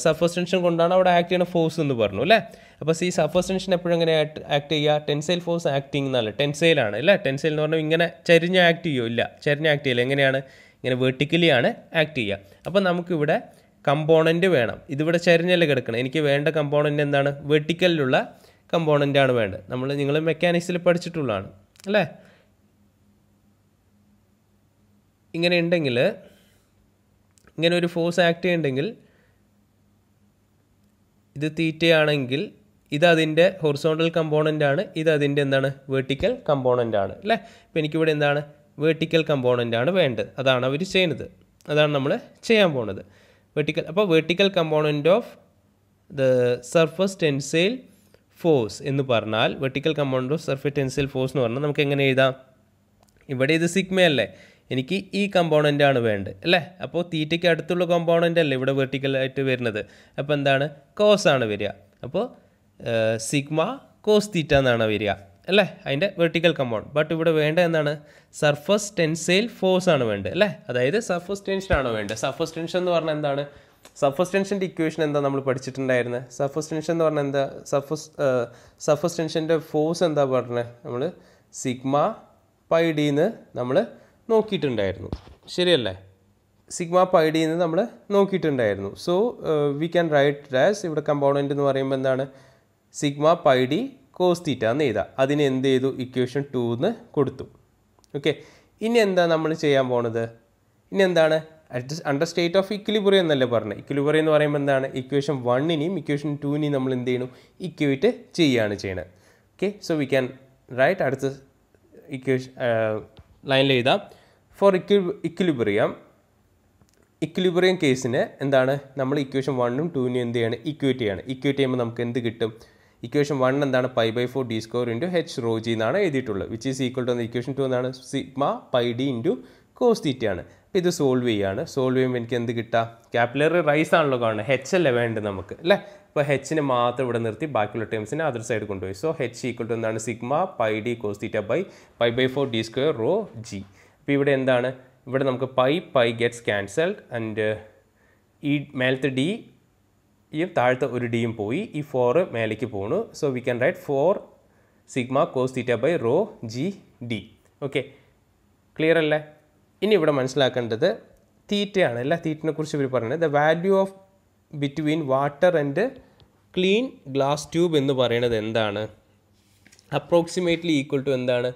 സഫസ് ടെൻഷൻ കൊണ്ടാണ് അവിടെ ആക്ട് ചെയ്യുന്ന ഫോഴ്സ് എന്ന് പറഞ്ഞു അല്ലേ അപ്പോൾ ഈ സഫസ് ടെൻഷൻ എപ്പോഴും എങ്ങനെ ആക്ട് ചെയ്യുക ടെൻസൈൽ ഫോഴ്സ് ആക്ടിങ് എന്നല്ല ടെൻസൈലാണ് അല്ലേ ടെൻസൈൽ എന്ന് പറഞ്ഞാൽ ഇങ്ങനെ ചരിഞ്ഞ് ആക്ട് ചെയ്യുമോ ഇല്ല ചരിഞ്ഞ് ആക്ട് ചെയ്യില്ല എങ്ങനെയാണ് ഇങ്ങനെ വെർട്ടിക്കലിയാണ് ആക്ട് ചെയ്യുക അപ്പോൾ നമുക്കിവിടെ കമ്പോണൻറ്റ് വേണം ഇതിവിടെ ചരിഞ്ഞല്ല കിടക്കണം എനിക്ക് വേണ്ട കമ്പോണൻ്റ് എന്താണ് വെർട്ടിക്കലിലുള്ള കമ്പോണൻ്റാണ് വേണ്ടത് നമ്മൾ നിങ്ങൾ മെക്കാനിക്സിൽ പഠിച്ചിട്ടുള്ളതാണ് അല്ലേ ഇങ്ങനെ ഉണ്ടെങ്കിൽ ഇങ്ങനെ ഒരു ഫോഴ്സ് ആക്ട് ചെയ്യുന്നുണ്ടെങ്കിൽ ഇത് തീറ്റയാണെങ്കിൽ ഇത് അതിൻ്റെ ഹൊറിസോണ്ടൽ കമ്പോണൻ്റ് ആണ് ഇത് അതിൻ്റെ എന്താണ് വെർട്ടിക്കൽ കമ്പോണൻ്റ് ആണ് അല്ലേ ഇപ്പം എനിക്കിവിടെ എന്താണ് വേർട്ടിക്കൽ ആണ് വേണ്ടത് അതാണ് അവർ ചെയ്യുന്നത് അതാണ് നമ്മൾ ചെയ്യാൻ പോണത് വെർട്ടിക്കൽ അപ്പോൾ vertical component of the surface tensile force എന്ന് പറഞ്ഞാൽ vertical component of surface tensile force എന്ന് പറഞ്ഞാൽ നമുക്ക് എങ്ങനെ എഴുതാം ഇവിടെ ഇത് സിഗ്മയല്ലേ എനിക്ക് ഈ കമ്പോണൻ്റ് ആണ് വേണ്ടത് അല്ലേ അപ്പോൾ തീറ്റയ്ക്ക് അടുത്തുള്ള കമ്പോണൻ്റ് അല്ലേ ഇവിടെ വെർട്ടിക്കലായിട്ട് വരുന്നത് അപ്പോൾ എന്താണ് കോസ് ആണ് വരിക അപ്പോൾ സിഗ്മ കോസ് തീറ്റ എന്നാണ് വരിക അല്ലേ അതിൻ്റെ വെർട്ടിക്കൽ കമ്പൗണ്ട് ബട്ട് ഇവിടെ വേണ്ട എന്താണ് സർഫസ് ടെൻസൈൽ ഫോഴ്സ് ആണ് വേണ്ടത് അല്ലേ അതായത് സർഫസ് ടെൻഷൻ ആണ് വേണ്ടത് സർഫസ് ടെൻഷൻ എന്ന് പറഞ്ഞാൽ എന്താണ് സർഫസ് ടെൻഷൻ്റെ ഇക്വേഷൻ എന്താ നമ്മൾ പഠിച്ചിട്ടുണ്ടായിരുന്നത് സർഫസ് ടെൻഷൻ എന്ന് പറഞ്ഞാൽ എന്താ സർഫസ് സർഫസ് ടെൻഷൻ്റെ ഫോഴ്സ് എന്താ പറഞ്ഞത് നമ്മൾ സിഗ്മ പൈ ഡിന്ന് നമ്മൾ നോക്കിയിട്ടുണ്ടായിരുന്നു ശരിയല്ലേ സിഗ്മ പൈ ഡിന്ന് നമ്മൾ നോക്കിയിട്ടുണ്ടായിരുന്നു so we can write thus ഇവിടെ കമ്പോണൻ്റ് എന്ന് പറയുമ്പോൾ എന്താണ് sigma pi D cos theta എന്ന് എഴുതാം അതിന് എന്ത് ചെയ്തു ഇക്വേഷൻ ടു എന്ന് കൊടുത്തു ഓക്കെ ഇനി എന്താ നമ്മൾ ചെയ്യാൻ പോണത് ഇനി എന്താണ് at under state of equilibrium എന്നല്ലേ പറഞ്ഞത് ഇക്വിലിബറിയം എന്ന് പറയുമ്പോൾ എന്താണ് ഇക്വേഷൻ വണ്ണിനെയും ഇക്വേഷൻ ടുവിനെയും നമ്മൾ എന്ത് ചെയ്യണം ഇക്വേറ്റ് ചെയ്യുകയാണ് ചെയ്യണത് okay so we can write അടുത്ത ഇക്വേഷൻ ലൈനിൽ എഴുതാം ഫോർ ഇക്വി ഇക്വിലിബറിയം ഇക്വിലിബറിയം കേസിന് എന്താണ് നമ്മൾ ഇക്വേഷൻ വണ്ണും ടുവിനും എന്ത് ചെയ്യാണ് ഇക്വേറ്റ് ചെയ്യാണ് ഇക്വേറ്റ് ചെയ്യുമ്പോൾ നമുക്ക് എന്ത് കിട്ടും ഇക്വേഷൻ വൺ എന്താണ് pi by four D square into H rho g എന്നാണ് എഴുതിയിട്ടുള്ളത് which is equal to equation two എന്നാണ് sigma pi D into cos തീറ്റയാണ് അപ്പോൾ ഇത് സോൾവ് ചെയ്യുകയാണ് സോൾവ് ചെയ്യുമ്പോൾ എനിക്ക് എന്ത് കിട്ടുക ക്യാപ്പിലറി റൈസ് ആണല്ലോ കാണുന്നത് ഹെച്ച് അല്ലേ വേണ്ടത് നമുക്ക് അല്ലേ അപ്പോൾ ഹെച്ചിനെ മാത്രം ഇവിടെ നിർത്തി ബാക്കിയുള്ള ടേംസിനെ അതർ സൈഡ് കൊണ്ടുപോയി സോ ഹെച്ച് ഈക്വൽ ടു എന്താണ് sigma pi D cos theta by pi by four D square rho g അപ്പോൾ ഇവിടെ എന്താണ് ഇവിടെ നമുക്ക് pi pi gets cancelled and ഈ മേലത്തെ ഡി ഇയും താഴത്തെ ഒരു ഡിയും പോയി ഈ ഫോറ് മേലേക്ക് പോണു so we can write four sigma cos theta by rho g D okay clear അല്ലേ ഇനി ഇവിടെ മനസ്സിലാക്കേണ്ടത് തീറ്റയാണ് അല്ല തീറ്റിനെ കുറിച്ച് ഇവർ പറയുന്നത് the value of between water and clean glass tube എന്ന് പറയുന്നത് എന്താണ് അപ്രോക്സിമേറ്റ്ലി ഈക്വൽ ടു എന്താണ്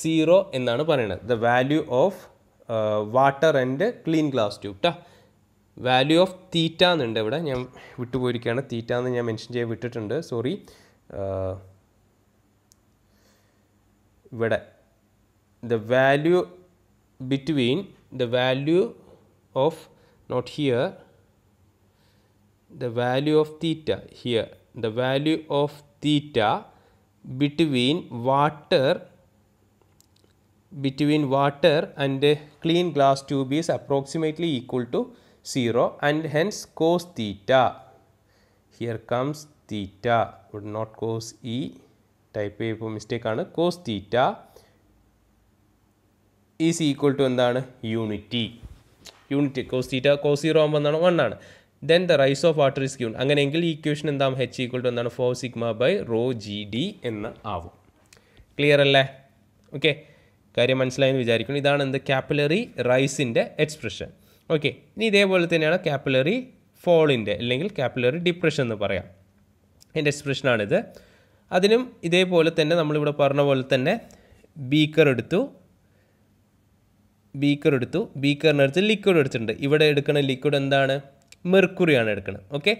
സീറോ എന്നാണ് പറയുന്നത് the value of water and clean glass tube ട്ടാ value of theta and endeavor. I am with two very of theta and I mentioned Jay with it under sorry. the value between the value of not here the value of theta here the value of theta between water between water and a clean glass tube is approximately equal to 0 and hence cos theta. Here comes theta but not cos E type A mistake ആണ് cos theta is equal to എന്താണ് unity unity cos theta cos zero ആകുമ്പോൾ എന്താണ് one ആണ് then the rise of water is ക്യൂൺ അങ്ങനെയെങ്കിൽ ഈ equation എന്താകും H equal to എന്താണ് four sigma by rho g D എന്ന് ആവും ക്ലിയർ അല്ലേ ഓക്കെ കാര്യം മനസ്സിലായെന്ന് വിചാരിക്കുന്നു ഇതാണ് എന്ത് ക്യാപ്പിലറി റൈസിൻ്റെ എക്സ്പ്രഷൻ ഓക്കെ ഇനി ഇതേപോലെ തന്നെയാണ് കാപ്പിലറി ഫോളിൻ്റെ അല്ലെങ്കിൽ കാപ്പിലറി ഡിപ്രഷൻ എന്ന് പറയാം എൻ്റെ എക്സ്പ്രഷനാണിത് അതിനും ഇതേപോലെ തന്നെ നമ്മളിവിടെ പറഞ്ഞ പോലെ തന്നെ ബീക്കർ എടുത്തു ബീക്കർ എടുത്തു ബീക്കറിനടുത്ത് ലിക്വിഡ് എടുത്തിട്ടുണ്ട് ഇവിടെ എടുക്കുന്ന ലിക്വിഡ് എന്താണ് മെർക്കുറിയാണ് എടുക്കുന്നത് ഓക്കെ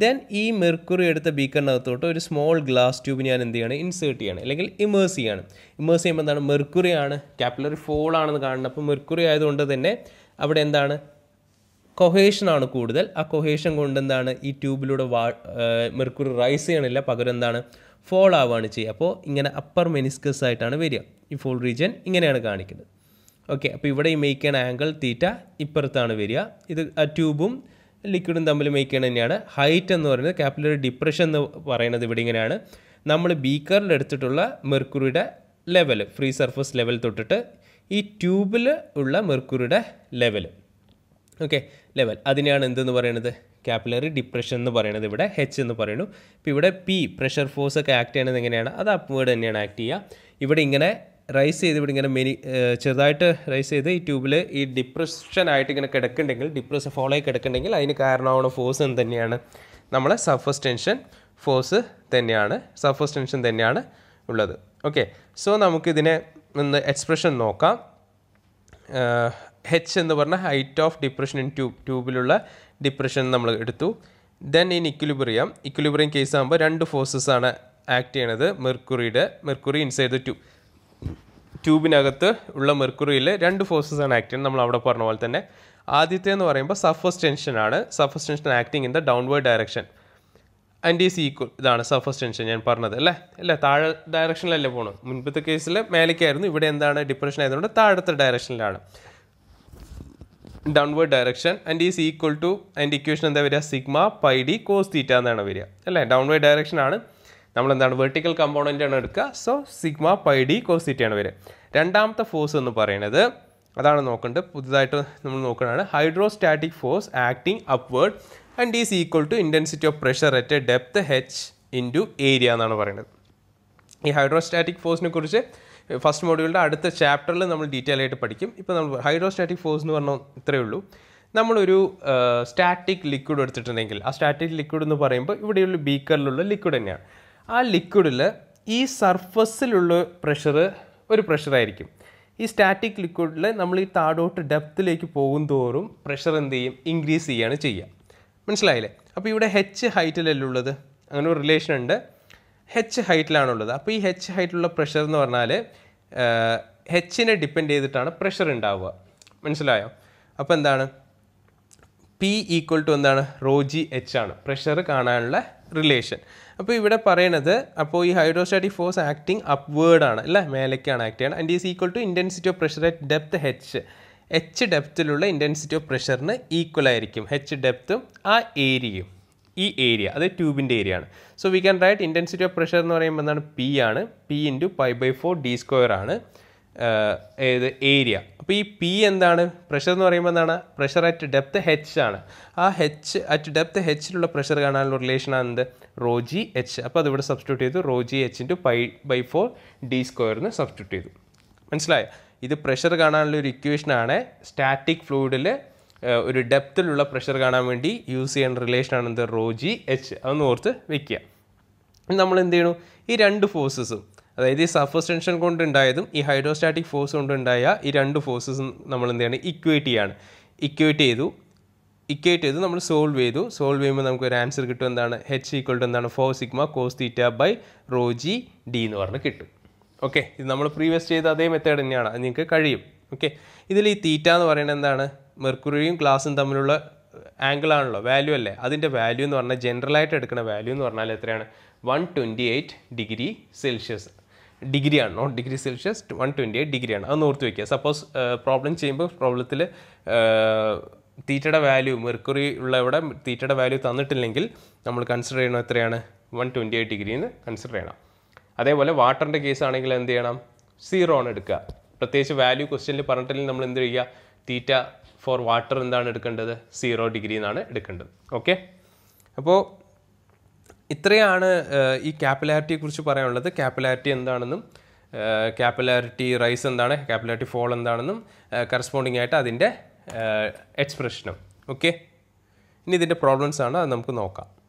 ദെൻ ഈ മെർക്കുറി എടുത്ത ബീക്കറിനകത്തോട്ട് ഒരു സ്മോൾ ഗ്ലാസ് ട്യൂബ് ഞാൻ എന്ത് ചെയ്യണം ഇൻസേർട്ട് ചെയ്യണം അല്ലെങ്കിൽ ഇമേഴ്സ് ചെയ്യണം ഇമേഴ്സ് ചെയ്യുമ്പോൾ എന്താണ് മെർക്കുറിയാണ് ക്യാപ്പിലറി ഫോളാണെന്ന് കാണുന്നത് അപ്പോൾ മെർക്കുറി ആയതുകൊണ്ട് തന്നെ അവിടെ എന്താണ് കൊഹേഷനാണ് കൂടുതൽ ആ കൊഹേഷൻ കൊണ്ട് എന്താണ് ഈ ട്യൂബിലൂടെ വാ മെർക്കുറി റൈസ് ചെയ്യണില്ല പകരം എന്താണ് ഫോൾ ആവുകയാണ് ചെയ്യുക അപ്പോൾ ഇങ്ങനെ അപ്പർ മെനിസ്കസ് ആയിട്ടാണ് വരിക ഈ ഫോൾ റീജിയൻ ഇങ്ങനെയാണ് കാണിക്കുന്നത് ഓക്കെ അപ്പോൾ ഇവിടെ ഈ മേക്ക് ആൻ ആംഗിൾ തീറ്റ ഇപ്പുറത്താണ് വരിക ഇത് ആ ട്യൂബും ലിക്വിഡും തമ്മിൽ മേക്ക് തന്നെയാണ് ഹൈറ്റ് എന്ന് പറയുന്നത് കാപ്പിലറി ഡിപ്രഷൻ എന്ന് പറയുന്നത് ഇവിടെ ഇങ്ങനെയാണ് നമ്മൾ ബീക്കറിൽ എടുത്തിട്ടുള്ള മെർക്കുറിയുടെ ലെവൽ ഫ്രീ സർഫസ് ലെവൽ തൊട്ടിട്ട് ഈ ട്യൂബിൽ ഉള്ള മെർക്കുറിയുടെ ലെവൽ ഓക്കെ ലെവൽ അതിനെയാണ് എന്തെന്ന് പറയണത് ക്യാപ്പിലറി ഡിപ്രഷൻ എന്ന് പറയുന്നത് ഇവിടെ എച്ച് എന്ന് പറയുന്നു ഇപ്പോൾ ഇവിടെ പി പ്രഷർ ഫോഴ്സ് ഒക്കെ ആക്ട് ചെയ്യണത് എങ്ങനെയാണ് അത് അപ്വേഡ് തന്നെയാണ് ആക്ട് ചെയ്യുക ഇവിടെ ഇങ്ങനെ റൈസ് ചെയ്ത് ഇവിടെ ഇങ്ങനെ മെനി ചെറുതായിട്ട് റൈസ് ചെയ്ത് ഈ ട്യൂബിൽ ഈ ഡിപ്രഷൻ ആയിട്ട് ഇങ്ങനെ കിടക്കുന്നുണ്ടെങ്കിൽ ഡിപ്രസ് ഫോളോ ആയി കിടക്കുന്നുണ്ടെങ്കിൽ അതിന് കാരണമാണ് ഫോഴ്സ് എന്ത് തന്നെയാണ് നമ്മളെ സർഫസ് ടെൻഷൻ ഫോഴ്സ് തന്നെയാണ് സർഫസ് ടെൻഷൻ തന്നെയാണ് ഉള്ളത് ഓക്കെ സോ നമുക്കിതിനെ എന്ന എക്സ്പ്രഷൻ നോക്കാം ഹെച്ച് എന്ന് പറഞ്ഞാൽ height of depression in tube ട്യൂബിലുള്ള ഡിപ്രഷൻ നമ്മൾ എടുത്തു then in equilibrium equilibrium case ആകുമ്പോൾ രണ്ട് ഫോഴ്സസ് ആണ് ആക്ട് ചെയ്യണത് മെർക്കുറിയുടെ മെർക്കുറി ഇൻസൈഡ് ദ ട്യൂബ് ട്യൂബിനകത്ത് ഉള്ള മെർക്കുറിയിൽ രണ്ട് ഫോഴ്സസ് ആണ് ആക്ട് ചെയ്യുന്നത് നമ്മൾ അവിടെ പറഞ്ഞ പോലെ തന്നെ ആദ്യത്തെ എന്ന് പറയുമ്പോൾ സഫസ് ടെൻഷനാണ് surface tension acting in the downward direction and is equal ഇതാണ് സർഫസ് ടെൻഷൻ ഞാൻ പറഞ്ഞത് അല്ലേ അല്ലേ താഴെ ഡയറക്ഷനിലല്ലേ പോകണം മുൻപത്തെ കേസിൽ മേലേക്കായിരുന്നു ഇവിടെ എന്താണ് ഡിപ്രഷൻ ആയതുകൊണ്ട് താഴത്തെ ഡയറക്ഷനിലാണ് downward direction and is equal to and equation എന്താ വരിക sigma pi D cos theta എന്നാണ് വരിക അല്ലേ ഡൗൺവേർഡ് ഡയറക്ഷനാണ് നമ്മൾ എന്താണ് വെർട്ടിക്കൽ കമ്പോണൻ്റ് ആണ് എടുക്കുക so sigma pi D cos theta ആണ് വരിക രണ്ടാമത്തെ ഫോഴ്സ് എന്ന് പറയുന്നത് അതാണ് നോക്കേണ്ടത് പുതുതായിട്ട് നമ്മൾ നോക്കുകയാണ് hydrostatic force acting upward and is equal to intensity of pressure at a depth h into area എന്നാണ് പറയുന്നത് ഈ ഹൈഡ്രോസ്റ്റാറ്റിക് ഫോഴ്സിനെ കുറിച്ച് ഫസ്റ്റ് മോഡ്യൂളിൻ്റെ അടുത്ത ചാപ്റ്ററിൽ നമ്മൾ ഡീറ്റെയിൽ ആയിട്ട് പഠിക്കും ഇപ്പോൾ നമ്മൾ ഹൈഡ്രോസ്റ്റാറ്റിക് ഫോഴ്സ് എന്ന് പറഞ്ഞാൽ ഇത്രയേ ഉള്ളൂ നമ്മളൊരു സ്റ്റാറ്റിക് ലിക്വിഡ് എടുത്തിട്ടുണ്ടെങ്കിൽ ആ സ്റ്റാറ്റിക് ലിക്വിഡ് എന്ന് പറയുമ്പോൾ ഇവിടെയുള്ള ബീക്കറിലുള്ള ലിക്വിഡ് തന്നെയാണ് ആ ലിക്വിഡിൽ ഈ സർഫസിലുള്ള പ്രഷർ ഒരു പ്രഷറായിരിക്കും ഈ സ്റ്റാറ്റിക് ലിക്വിഡിൽ നമ്മൾ ഈ താടോട്ട് ഡെപ്തിലേക്ക് പോകും തോറും പ്രഷർ എന്ത് ചെയ്യും ഇൻക്രീസ് ചെയ്യുകയാണ് ചെയ്യുക മനസ്സിലായില്ലേ അപ്പോൾ ഇവിടെ ഹെച്ച് ഹൈറ്റിലല്ലേ ഉള്ളത് അങ്ങനെ ഒരു റിലേഷൻ ഉണ്ട് ഹെച്ച് ഹൈറ്റിലാണുള്ളത് അപ്പോൾ ഈ ഹെച്ച് ഹൈറ്റിലുള്ള പ്രഷർ എന്ന് പറഞ്ഞാൽ ഹെച്ചിനെ ഡിപ്പെൻഡ് ചെയ്തിട്ടാണ് പ്രഷർ ഉണ്ടാവുക മനസ്സിലായോ അപ്പോൾ എന്താണ് പി ഈക്വൽ ടു എന്താണ് റോ ജി എച്ച് ആണ് പ്രഷർ കാണാനുള്ള റിലേഷൻ അപ്പോൾ ഇവിടെ പറയണത് അപ്പോൾ ഈ ഹൈഡ്രോസ്റ്റാറ്റിക് ഫോഴ്സ് ആക്ടിങ് അപ്വേർഡ് ആണ് അല്ലേ മേലേക്കാണ് ആക്ട് ചെയ്യണം and is equal to intensity of pressure at depth h h ഡെപ്തിലുള്ള ഇൻറ്റൻസിറ്റി ഓഫ് പ്രഷറിന് ഈക്വൽ ആയിരിക്കും എച്ച് ഡെപ്തും ആ ഏരിയയും ഈ ഏരിയ അത് ട്യൂബിൻ്റെ ഏരിയ ആണ് so we can write intensity of pressure എന്ന് പറയുമ്പോൾ എന്താണ് പി ആണ് P into pi by four D square ആണ് ഏത് ഏരിയ അപ്പോൾ ഈ പി എന്താണ് പ്രഷർ എന്ന് പറയുമ്പോൾ എന്താണ് പ്രഷർ അറ്റ് ഡെപ്ത് ഹെച്ച് ആണ് ആ ഹെച്ച് അറ്റ് ഡെപ്ത് ഹെച്ചിലുള്ള പ്രഷർ കാണാനുള്ള റിലേഷൻ ആണ് എന്ത് റോജി എച്ച് അപ്പോൾ അതിവിടെ സബ്സ്റ്റിറ്റ്യൂട്ട് ചെയ്തു rho g h into pi by four D സ്ക്വയറിന് സബ്സ്റ്റിറ്റ്യൂട്ട് ചെയ്തു മനസ്സിലായോ ഇത് പ്രഷർ കാണാനുള്ള ഒരു ഇക്വേഷനാണ് സ്റ്റാറ്റിക് ഫ്ലൂയിഡിൽ ഒരു ഡെപ്തിലുള്ള പ്രഷർ കാണാൻ വേണ്ടി യൂസ് റിലേഷൻ റിലേഷനാണ് എന്ത് റോ ജി എച്ച് അതൊന്ന് ഓർത്ത് വെക്കുക നമ്മൾ എന്ത് ചെയ്യണം ഈ രണ്ട് ഫോഴ്സസും അതായത് ഈ സർഫസ് ടെൻഷൻ കൊണ്ട് ഉണ്ടായതും ഈ ഹൈഡ്രോസ്റ്റാറ്റിക് ഫോഴ്സ് കൊണ്ട് ഉണ്ടായ ഈ രണ്ട് ഫോഴ്സസും നമ്മൾ എന്ത് ചെയ്യണം ഇക്വേറ്റ് ചെയ്യാണ് ഇക്വേറ്റ് ചെയ്തു ഇക്വേറ്റ് ചെയ്ത് നമ്മൾ സോൾവ് ചെയ്തു സോൾവ് ചെയ്യുമ്പോൾ നമുക്ക് ഒരു ആൻസർ കിട്ടും എന്താണ് ഹെച്ച് ഈക്വൽ ടു എന്താണ് four sigma cos theta by g D എന്ന് പറഞ്ഞ് കിട്ടും ഓക്കെ ഇത് നമ്മൾ പ്രീവിയസ് ചെയ്ത അതേ മെത്തേഡ് തന്നെയാണ് അത് നിങ്ങൾക്ക് കഴിയും ഓക്കെ ഇതിൽ ഈ തീറ്റ എന്ന് പറയുന്നത് എന്താണ് മെർക്കുറിയും ഗ്ലാസും തമ്മിലുള്ള ആംഗിൾ ആണല്ലോ വാല്യൂ അല്ലേ അതിൻ്റെ വാല്യൂ എന്ന് പറഞ്ഞാൽ ജനറലായിട്ട് എടുക്കുന്ന വാല്യൂ എന്ന് പറഞ്ഞാൽ എത്രയാണ് one twenty eight degree Celsius ഡിഗ്രിയാണ് not degree Celsius one twenty eight ഡിഗ്രിയാണ് അത് ഓർത്ത് വയ്ക്കുക സപ്പോസ് പ്രോബ്ലം ചെയ്യുമ്പോൾ പ്രോബ്ലത്തിൽ തീറ്റയുടെ വാല്യൂ മെർക്കുറി ഉള്ള ഇവിടെ തീറ്റയുടെ വാല്യൂ തന്നിട്ടില്ലെങ്കിൽ നമ്മൾ കൺസിഡർ ചെയ്യണം എത്രയാണ് വൺ ട്വൻറ്റി എയ്റ്റ് ഡിഗ്രിന്ന് കൺസിഡർ ചെയ്യണം അതേപോലെ വാട്ടറിൻ്റെ കേസ് ആണെങ്കിൽ എന്ത് ചെയ്യണം സീറോ ആണ് എടുക്കുക പ്രത്യേകിച്ച് വാല്യൂ ക്വസ്റ്റ്യനിൽ പറഞ്ഞിട്ടില്ലെങ്കിൽ നമ്മൾ എന്ത് ചെയ്യുക തീറ്റ ഫോർ വാട്ടർ എന്താണ് എടുക്കേണ്ടത് സീറോ ഡിഗ്രി എന്നാണ് എടുക്കേണ്ടത് ഓക്കെ അപ്പോൾ ഇത്രയാണ് ഈ ക്യാപ്പിലാരിറ്റിയെക്കുറിച്ച് പറയാനുള്ളത് ക്യാപ്പിലാരിറ്റി എന്താണെന്നും ക്യാപ്പിലാരിറ്റി റൈസ് എന്താണ് ക്യാപ്പിലാരിറ്റി ഫോൾ എന്താണെന്നും കറസ്പോണ്ടിങ് ആയിട്ട് അതിൻ്റെ എക്സ്പ്രഷനും ഓക്കെ ഇനി ഇതിൻ്റെ പ്രോബ്ലംസ് ആണ് അത് നമുക്ക് നോക്കാം